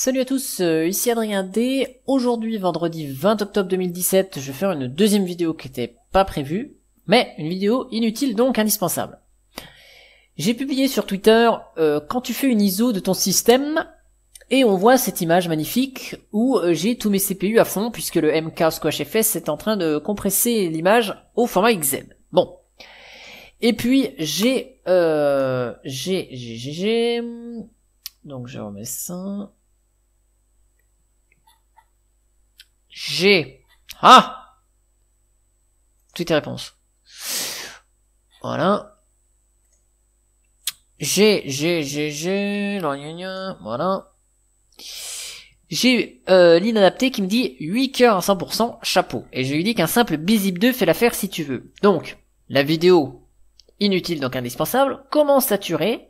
Salut à tous, euh, ici Adrien D. Aujourd'hui, vendredi 20 octobre 2017, je vais faire une deuxième vidéo qui n'était pas prévue, mais une vidéo inutile donc indispensable. J'ai publié sur Twitter euh, quand tu fais une ISO de ton système et on voit cette image magnifique où euh, j'ai tous mes CPU à fond puisque le MK squashFS est en train de compresser l'image au format XZ. Bon. Et puis j'ai j'ai j'ai donc je remets ça G. Ah Toutes les réponses. Voilà. G, j'ai j'ai voilà. J'ai euh, l'inadapté qui me dit 8 coeurs à 100%, chapeau. Et je lui dis qu'un simple bizip 2 fait l'affaire si tu veux. Donc, la vidéo, inutile donc indispensable, comment saturer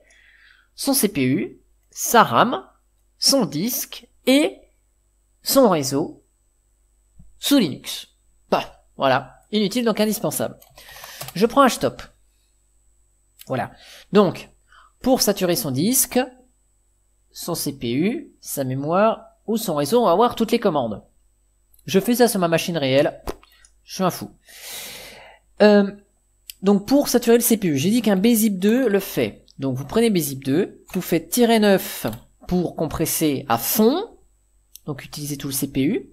son CPU, sa RAM, son disque et son réseau sous Linux. Pas. Voilà. Inutile donc indispensable. Je prends un stop. Voilà. Donc, pour saturer son disque, son CPU, sa mémoire ou son réseau, on va avoir toutes les commandes. Je fais ça sur ma machine réelle. Je suis un fou. Euh, donc pour saturer le CPU, j'ai dit qu'un bzip 2 le fait. Donc vous prenez bzip 2, vous faites tirer -9 pour compresser à fond, donc utiliser tout le CPU.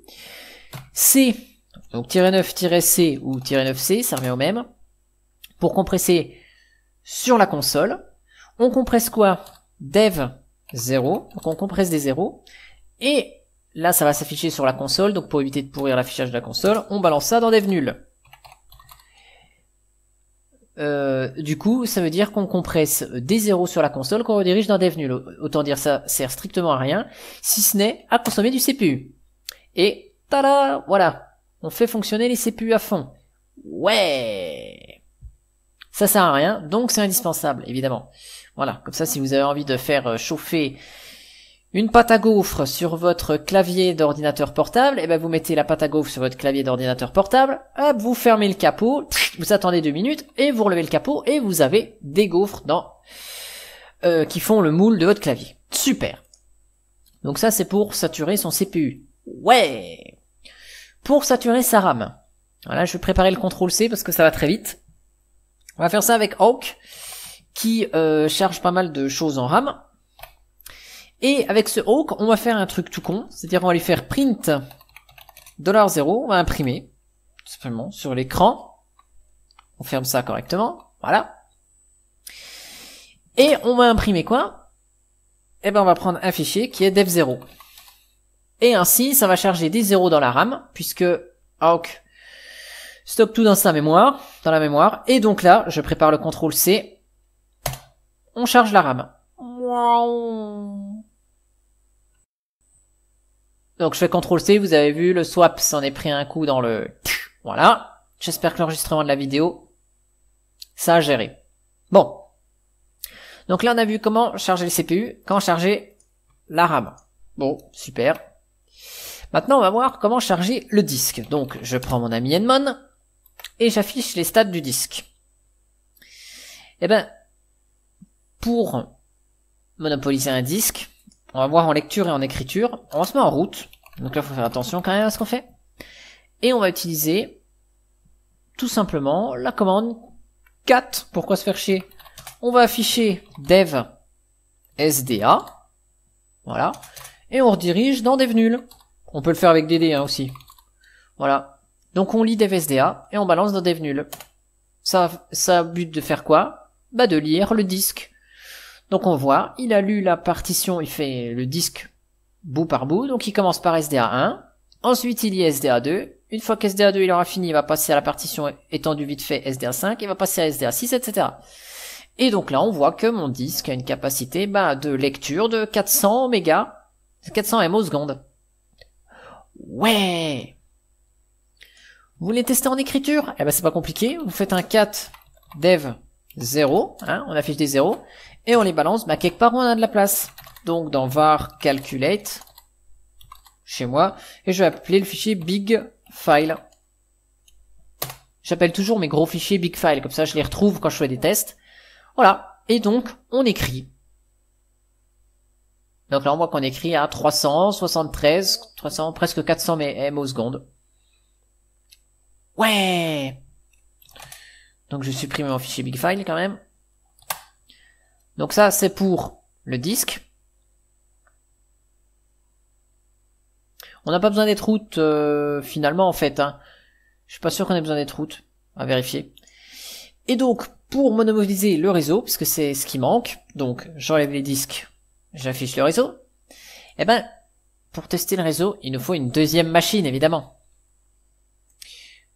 C, donc -9-C ou -9C, ça revient au même. Pour compresser sur la console, on compresse quoi Dev 0, donc on compresse des 0, et là ça va s'afficher sur la console, donc pour éviter de pourrir l'affichage de la console, on balance ça dans dev nul. Euh, du coup, ça veut dire qu'on compresse des zéros sur la console qu'on redirige dans dev nul. Autant dire ça sert strictement à rien, si ce n'est à consommer du CPU. Et voilà. On fait fonctionner les CPU à fond. Ouais Ça sert à rien, donc c'est indispensable, évidemment. Voilà, comme ça, si vous avez envie de faire euh, chauffer une pâte à gaufre sur votre clavier d'ordinateur portable, et eh ben vous mettez la pâte à gaufre sur votre clavier d'ordinateur portable, hop, vous fermez le capot, vous attendez deux minutes, et vous relevez le capot, et vous avez des gaufres dans euh, qui font le moule de votre clavier. Super. Donc ça c'est pour saturer son CPU. Ouais pour saturer sa RAM. Voilà, je vais préparer le contrôle C parce que ça va très vite. On va faire ça avec Hawk, qui euh, charge pas mal de choses en RAM. Et avec ce Hawk, on va faire un truc tout con, c'est-à-dire on va lui faire print $0, on va imprimer, simplement, sur l'écran. On ferme ça correctement, voilà. Et on va imprimer quoi Eh ben on va prendre un fichier qui est dev0. Et ainsi, ça va charger des zéros dans la RAM, puisque ah, ok, stocke tout dans sa mémoire, dans la mémoire. Et donc là, je prépare le contrôle C. On charge la RAM. Donc je fais contrôle C, vous avez vu, le swap s'en est pris un coup dans le... Voilà. J'espère que l'enregistrement de la vidéo, ça a géré. Bon. Donc là, on a vu comment charger le CPU, quand charger la RAM. Bon, super. Maintenant, on va voir comment charger le disque. Donc, je prends mon ami Edmon et j'affiche les stats du disque. Eh ben, pour monopoliser un disque, on va voir en lecture et en écriture. On se met en route. Donc là, il faut faire attention quand même à ce qu'on fait. Et on va utiliser tout simplement la commande cat. Pourquoi se faire chier On va afficher dev sda. Voilà. Et on redirige dans dev nul. On peut le faire avec dd hein, aussi. Voilà. Donc on lit des SDA et on balance dans dev nuls. Ça, ça but de faire quoi Bah de lire le disque. Donc on voit, il a lu la partition, il fait le disque bout par bout, donc il commence par SDA1, ensuite il lit SDA2, une fois que SDA2 il aura fini, il va passer à la partition étendue vite fait SDA5, il va passer à SDA6, etc. Et donc là, on voit que mon disque a une capacité bah, de lecture de 400 mégas, 400 MO secondes. Ouais Vous voulez tester en écriture Eh ben c'est pas compliqué, vous faites un cat dev 0, hein, on affiche des 0, et on les balance, bah quelque part où on a de la place. Donc dans var calculate, chez moi, et je vais appeler le fichier big file. J'appelle toujours mes gros fichiers big file, comme ça je les retrouve quand je fais des tests. Voilà, et donc on écrit. Donc là, on voit qu'on écrit à 373, 300, presque 400 m au seconde. Ouais Donc je supprime mon fichier big file quand même. Donc ça, c'est pour le disque. On n'a pas besoin d'être route euh, finalement en fait. Hein. Je suis pas sûr qu'on ait besoin d'être route. À vérifier. Et donc, pour monomobiliser le réseau, puisque c'est ce qui manque, donc j'enlève les disques j'affiche le réseau. Eh ben, pour tester le réseau, il nous faut une deuxième machine, évidemment.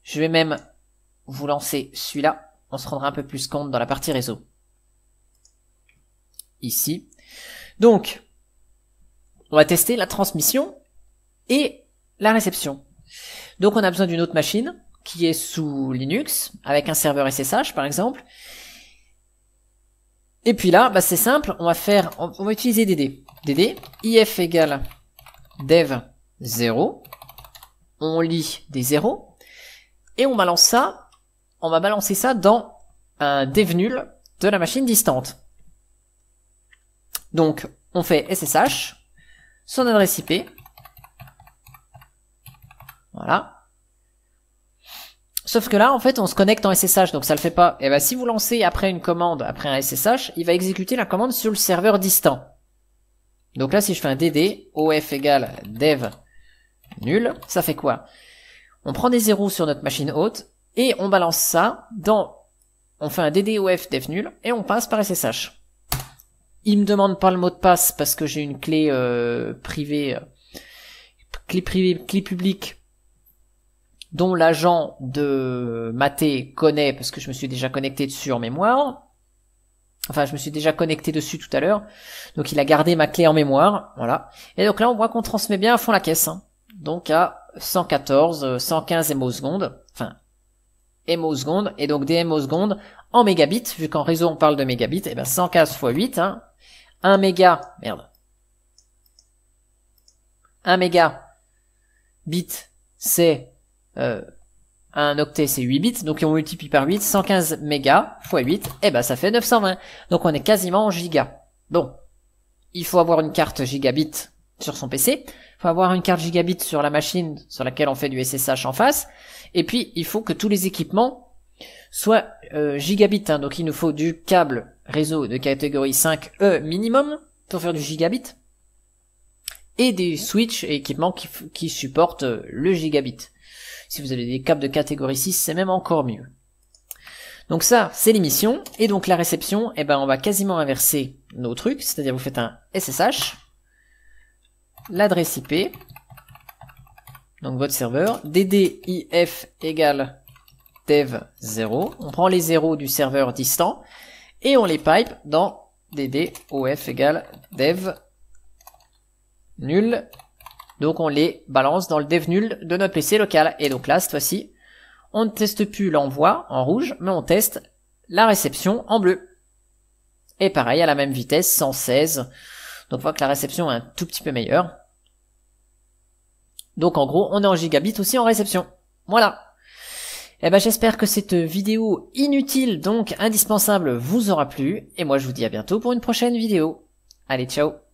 Je vais même vous lancer celui-là. On se rendra un peu plus compte dans la partie réseau. Ici. Donc, on va tester la transmission et la réception. Donc on a besoin d'une autre machine qui est sous Linux, avec un serveur SSH par exemple, et puis là, bah, c'est simple, on va faire, on, va utiliser DD. DD, if égale dev 0. On lit des 0. Et on balance ça, on va balancer ça dans un dev nul de la machine distante. Donc, on fait SSH, son adresse IP. Voilà. Sauf que là, en fait, on se connecte en SSH, donc ça le fait pas. Et eh ben, si vous lancez après une commande, après un SSH, il va exécuter la commande sur le serveur distant. Donc là, si je fais un DD, OF égale dev nul, ça fait quoi On prend des zéros sur notre machine haute, et on balance ça dans... On fait un DD, DDOF DEV nul, et on passe par SSH. Il me demande pas le mot de passe, parce que j'ai une clé euh, privée... Euh, clé privée, clé publique dont l'agent de Maté connaît, parce que je me suis déjà connecté dessus en mémoire. Enfin, je me suis déjà connecté dessus tout à l'heure. Donc, il a gardé ma clé en mémoire. Voilà. Et donc là, on voit qu'on transmet bien à fond la caisse. Hein. Donc à 114, 115 secondes. Enfin, secondes. Et donc des secondes en mégabits, vu qu'en réseau on parle de mégabits, et eh ben 115 x 8, hein. 1 méga, merde. 1 méga c'est euh, un octet c'est 8 bits, donc on multiplie par 8, 115 mégas x 8, et ben ça fait 920. Donc on est quasiment en giga. Bon, il faut avoir une carte gigabit sur son PC, il faut avoir une carte gigabit sur la machine sur laquelle on fait du SSH en face, et puis il faut que tous les équipements soient euh, gigabit, hein. donc il nous faut du câble réseau de catégorie 5E minimum pour faire du gigabit, et des switches et équipements qui supportent euh, le gigabit. Si vous avez des câbles de catégorie 6, c'est même encore mieux. Donc ça, c'est l'émission. Et donc la réception, eh ben, on va quasiment inverser nos trucs. C'est-à-dire vous faites un SSH, l'adresse IP, donc votre serveur, DDIF égale dev 0. On prend les 0 du serveur distant et on les pipe dans DDOF égale dev nul donc on les balance dans le dev de notre PC local. Et donc là, cette fois-ci, on ne teste plus l'envoi en rouge, mais on teste la réception en bleu. Et pareil, à la même vitesse, 116. Donc on voit que la réception est un tout petit peu meilleure. Donc en gros, on est en gigabit aussi en réception. Voilà. et eh ben j'espère que cette vidéo inutile donc indispensable vous aura plu et moi je vous dis à bientôt pour une prochaine vidéo. Allez ciao